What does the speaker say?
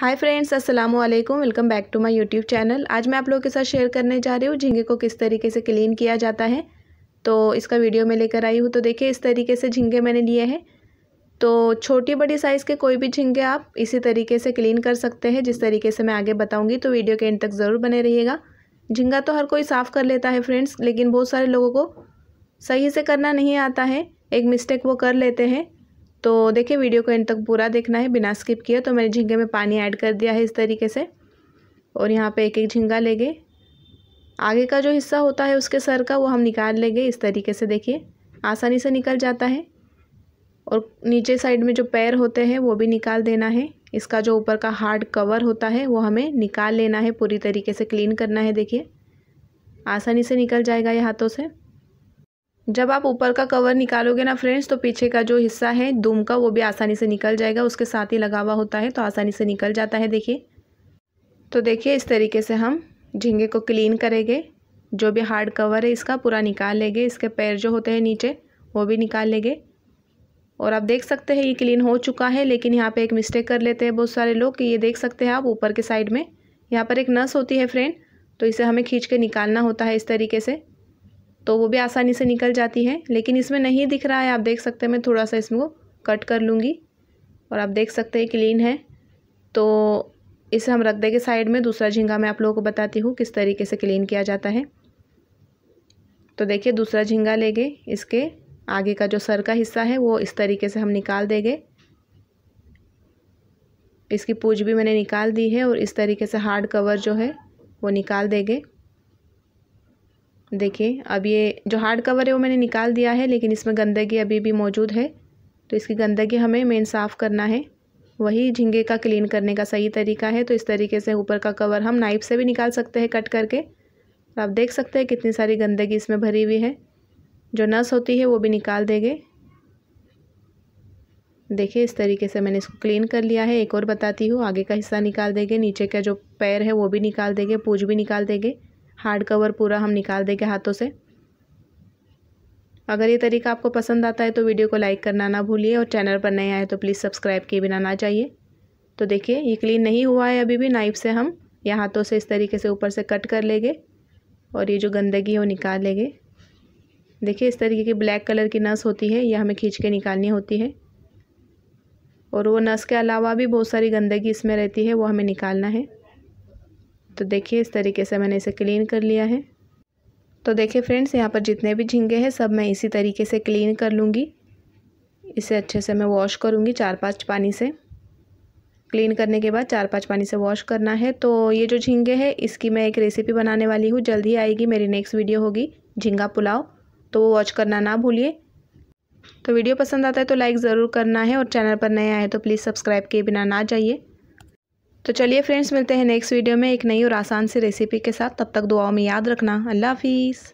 हाय friends अस्सलाम वालेकुम welcome back to my YouTube channel आज मैं आप लोगों के साथ शेयर करने जा रही हूँ झींगे को किस तरीके से क्लीन किया जाता है तो इसका वीडियो मैं लेकर आई हूँ तो देखिए इस तरीके से झींगे मैंने लिए हैं तो छोटी बड़ी साइज़ के कोई भी झींगे आप इसी तरीके से क्लीन कर सकते हैं जिस तरीके से मैं आगे बताऊँगी तो वीडियो के एंड तक ज़रूर बने रहिएगा झींगा तो हर कोई साफ़ कर लेता है फ्रेंड्स लेकिन बहुत सारे लोगों को सही से करना नहीं आता है एक मिस्टेक वो कर लेते हैं तो देखिए वीडियो को इन तक पूरा देखना है बिना स्किप किए तो मैंने झींगे में पानी ऐड कर दिया है इस तरीके से और यहाँ पे एक एक झींगा लेंगे आगे का जो हिस्सा होता है उसके सर का वो हम निकाल लेंगे इस तरीके से देखिए आसानी से निकल जाता है और नीचे साइड में जो पैर होते हैं वो भी निकाल देना है इसका जो ऊपर का हार्ड कवर होता है वो हमें निकाल लेना है पूरी तरीके से क्लीन करना है देखिए आसानी से निकल जाएगा ये हाथों से जब आप ऊपर का कवर निकालोगे ना फ्रेंड्स तो पीछे का जो हिस्सा है दुम का वो भी आसानी से निकल जाएगा उसके साथ ही लगा हुआ होता है तो आसानी से निकल जाता है देखिए तो देखिए इस तरीके से हम झींगे को क्लीन करेंगे जो भी हार्ड कवर है इसका पूरा निकाल लेंगे इसके पैर जो होते हैं नीचे वो भी निकाल लेंगे और आप देख सकते हैं ये क्लीन हो चुका है लेकिन यहाँ पे एक मिस्टेक कर लेते हैं बहुत सारे लोग कि ये देख सकते हैं आप ऊपर के साइड में यहाँ पर एक नस होती है फ्रेंड तो इसे हमें खींच के निकालना होता है इस तरीके से तो वो भी आसानी से निकल जाती है लेकिन इसमें नहीं दिख रहा है आप देख सकते हैं मैं थोड़ा सा इसमें कट कर लूँगी और आप देख सकते हैं क्लीन है तो इसे हम रख देंगे साइड में दूसरा झींगा मैं आप लोगों को बताती हूँ किस तरीके से क्लीन किया जाता है तो देखिए दूसरा झींगा लेंगे इसके आगे का जो सर का हिस्सा है वो इस तरीके से हम निकाल देंगे इसकी पूछ भी मैंने निकाल दी है और इस तरीके से हार्ड कवर जो है वो निकाल देंगे देखिए अब ये जो हार्ड कवर है वो मैंने निकाल दिया है लेकिन इसमें गंदगी अभी भी मौजूद है तो इसकी गंदगी हमें मेन साफ़ करना है वही झींगे का क्लीन करने का सही तरीका है तो इस तरीके से ऊपर का कवर हम नाइफ से भी निकाल सकते हैं कट करके तो आप देख सकते हैं कितनी सारी गंदगी इसमें भरी हुई है जो नस होती है वो भी निकाल देंगे देखिए इस तरीके से मैंने इसको क्लीन कर लिया है एक और बताती हूँ आगे का हिस्सा निकाल देंगे नीचे का जो पैर है वो भी निकाल देंगे पूछ भी निकाल देंगे हार्ड कवर पूरा हम निकाल देंगे हाथों से अगर ये तरीका आपको पसंद आता है तो वीडियो को लाइक करना ना भूलिए और चैनल पर नए आए तो प्लीज़ सब्सक्राइब किए बिना ना चाहिए तो देखिए ये क्लीन नहीं हुआ है अभी भी नाइफ से हम या हाथों से इस तरीके से ऊपर से कट कर लेंगे और ये जो गंदगी है वो निकाल लेंगे देखिए इस तरीके की ब्लैक कलर की नस होती है यह हमें खींच के निकालनी होती है और वो नस के अलावा भी बहुत सारी गंदगी इसमें रहती है वो हमें निकालना है तो देखिए इस तरीके से मैंने इसे क्लीन कर लिया है तो देखिए फ्रेंड्स यहाँ पर जितने भी झींगे हैं सब मैं इसी तरीके से क्लीन कर लूँगी इसे अच्छे से मैं वॉश करूँगी चार पाँच पानी से क्लीन करने के बाद चार पाँच पानी से वॉश करना है तो ये जो झींगे है इसकी मैं एक रेसिपी बनाने वाली हूँ जल्द ही आएगी मेरी नेक्स्ट वीडियो होगी झींगा पुलाव तो वो वॉच करना ना भूलिए तो वीडियो पसंद आता है तो लाइक ज़रूर करना है और चैनल पर नए आए तो प्लीज़ सब्सक्राइब किए बिना ना जाइए तो चलिए फ्रेंड्स मिलते हैं नेक्स्ट वीडियो में एक नई और आसान सी रेसिपी के साथ तब तक दुआओं में याद रखना अल्लाह हाफिज़